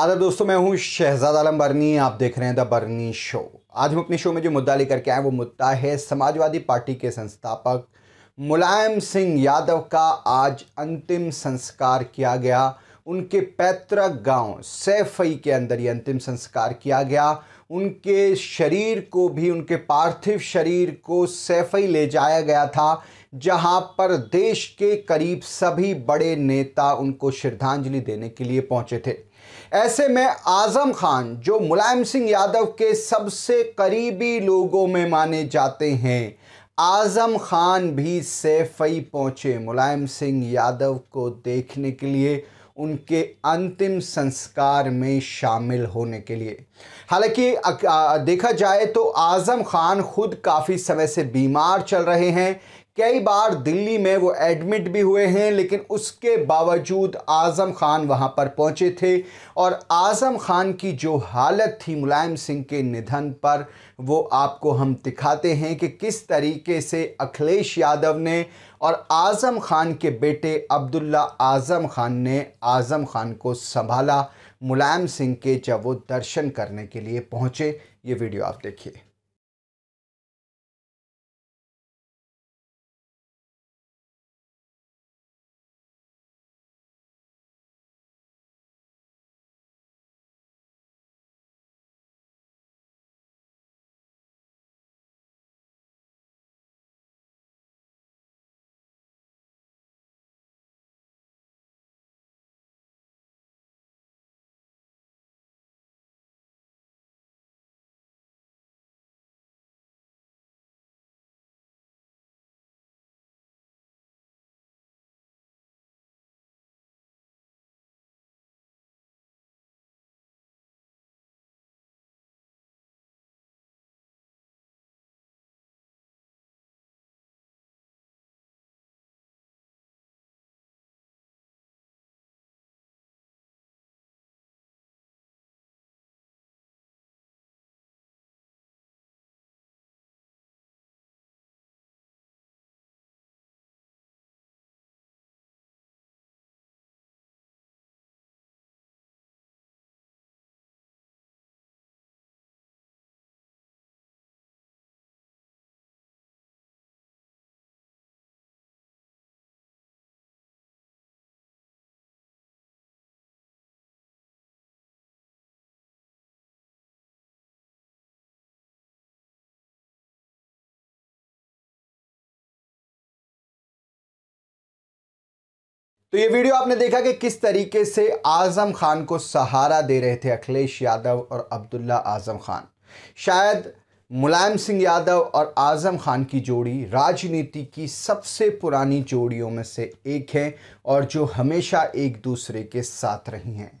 आदर दोस्तों मैं हूं शहजाद आलम बर्नी आप देख रहे हैं द बर्नी शो आज हम अपने शो में जो मुद्दा लेकर के आए वो मुद्दा है समाजवादी पार्टी के संस्थापक मुलायम सिंह यादव का आज अंतिम संस्कार किया गया उनके पैतृक गांव सैफई के अंदर ही अंतिम संस्कार किया गया उनके शरीर को भी उनके पार्थिव शरीर को सैफई ले जाया गया था जहां पर देश के करीब सभी बड़े नेता उनको श्रद्धांजलि देने के लिए पहुंचे थे ऐसे में आज़म खान जो मुलायम सिंह यादव के सबसे करीबी लोगों में माने जाते हैं आज़म खान भी सैफई पहुंचे मुलायम सिंह यादव को देखने के लिए उनके अंतिम संस्कार में शामिल होने के लिए हालांकि देखा जाए तो आज़म खान खुद काफ़ी समय से बीमार चल रहे हैं कई बार दिल्ली में वो एडमिट भी हुए हैं लेकिन उसके बावजूद आज़म खान वहाँ पर पहुँचे थे और आज़म खान की जो हालत थी मुलायम सिंह के निधन पर वो आपको हम दिखाते हैं कि किस तरीके से अखिलेश यादव ने और आज़म खान के बेटे अब्दुल्ला आज़म खान ने आज़म खान को संभाला मुलायम सिंह के जब वो दर्शन करने के लिए पहुँचे ये वीडियो आप देखिए तो ये वीडियो आपने देखा कि किस तरीके से आज़म खान को सहारा दे रहे थे अखिलेश यादव और अब्दुल्ला आज़म खान शायद मुलायम सिंह यादव और आज़म खान की जोड़ी राजनीति की सबसे पुरानी जोड़ियों में से एक है और जो हमेशा एक दूसरे के साथ रही हैं